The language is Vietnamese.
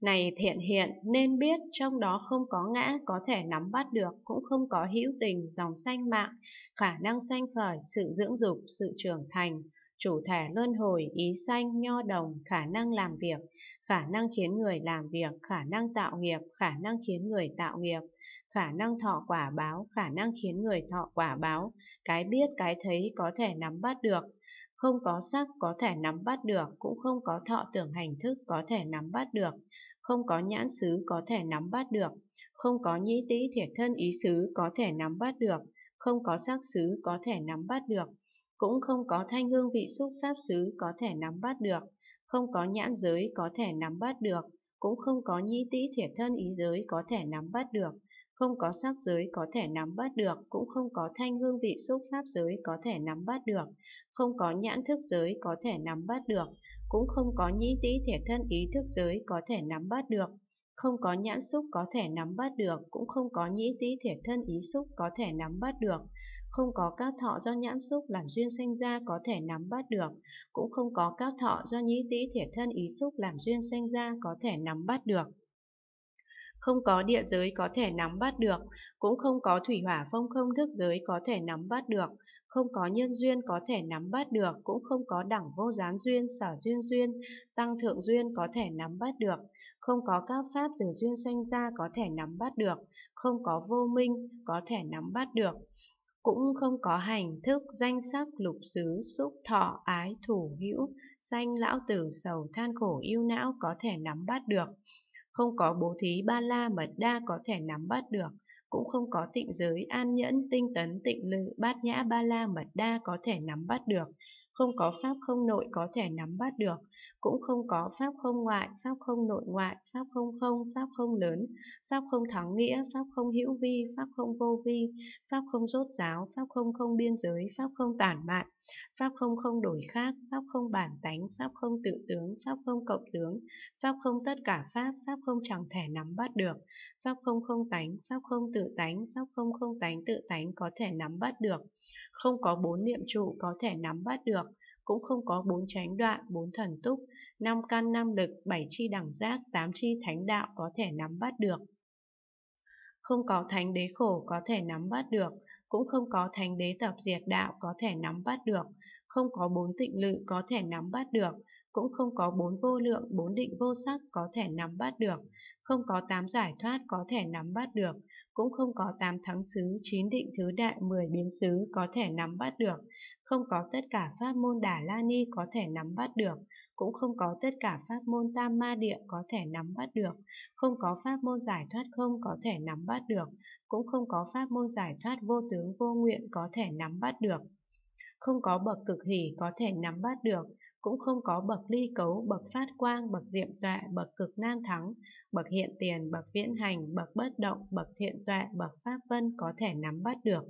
này thiện hiện nên biết trong đó không có ngã có thể nắm bắt được cũng không có hữu tình dòng sanh mạng khả năng sanh khởi sự dưỡng dục sự trưởng thành chủ thể luân hồi ý sanh nho đồng khả năng làm việc khả năng khiến người làm việc khả năng tạo nghiệp khả năng khiến người tạo nghiệp khả năng thọ quả báo khả năng khiến người thọ quả báo cái biết cái thấy có thể nắm bắt được không có sắc có thể nắm bắt được, cũng không có thọ tưởng hành thức có thể nắm bắt được, không có nhãn xứ có thể nắm bắt được, không có nhĩ tĩ thiệt thân ý xứ có thể nắm bắt được, không có sắc xứ có thể nắm bắt được, cũng không có thanh hương vị xúc pháp xứ có thể nắm bắt được, không có nhãn giới có thể nắm bắt được, cũng không có nhĩ tĩ thể thân ý giới có thể nắm bắt được, không có sắc giới có thể nắm bắt được, cũng không có thanh hương vị xúc pháp giới có thể nắm bắt được, không có nhãn thức giới có thể nắm bắt được, cũng không có nhĩ tĩ thể thân ý thức giới có thể nắm bắt được, không có nhãn xúc có thể nắm bắt được, cũng không có nhĩ tĩ thể thân ý xúc có thể nắm bắt được, không có các thọ do nhãn xúc làm duyên sanh ra có thể nắm bắt được, cũng không có các thọ do nhĩ tĩ thể thân ý xúc làm duyên sanh ra có thể nắm bắt được. Không có địa giới có thể nắm bắt được, cũng không có thủy hỏa phong không thức giới có thể nắm bắt được, không có nhân duyên có thể nắm bắt được, cũng không có đẳng vô gián duyên, sở duyên duyên, tăng thượng duyên có thể nắm bắt được, không có các pháp từ duyên sanh ra có thể nắm bắt được, không có vô minh có thể nắm bắt được cũng không có hành thức danh sắc lục xứ xúc thọ ái thủ hữu sanh lão tử sầu than khổ yêu não có thể nắm bắt được không có bố thí ba la mật đa có thể nắm bắt được, cũng không có tịnh giới an nhẫn tinh tấn tịnh lự bát nhã ba la mật đa có thể nắm bắt được, không có pháp không nội có thể nắm bắt được, cũng không có pháp không ngoại, pháp không nội ngoại, pháp không không, pháp không lớn, pháp không thắng nghĩa, pháp không hữu vi, pháp không vô vi, pháp không rốt giáo, pháp không không biên giới, pháp không tản mạn, pháp không không đổi khác, pháp không bản tánh, pháp không tự tướng, pháp không cộng tướng, pháp không tất cả pháp, pháp không chẳng thể nắm bắt được. Pháp không không tánh, pháp không tự tánh, pháp không không tánh tự tánh có thể nắm bắt được. Không có bốn niệm trụ có thể nắm bắt được, cũng không có bốn tránh đoạn, bốn thần túc, năm căn năm lực, bảy chi đẳng giác, tám chi thánh đạo có thể nắm bắt được không có thánh đế khổ có thể nắm bắt được, cũng không có thánh đế tập diệt đạo có thể nắm bắt được, không có bốn tịnh lự có thể nắm bắt được, cũng không có bốn vô lượng, bốn định vô sắc có thể nắm bắt được, không có tám giải thoát có thể nắm bắt được, cũng không có tám thắng xứ, chín định thứ đại, mười biến xứ có thể nắm bắt được, không có tất cả pháp môn đà la ni có thể nắm bắt được, cũng không có tất cả pháp môn tam ma địa có thể nắm bắt được, không có pháp môn giải thoát không có thể nắm bắt bắt được, cũng không có pháp môn giải thoát vô tướng vô nguyện có thể nắm bắt được. Không có bậc cực hỷ có thể nắm bắt được, cũng không có bậc ly cấu, bậc phát quang, bậc diệm tuệ, bậc cực nan thắng, bậc hiện tiền, bậc viễn hành, bậc bất động, bậc thiện tuệ, bậc pháp vân có thể nắm bắt được.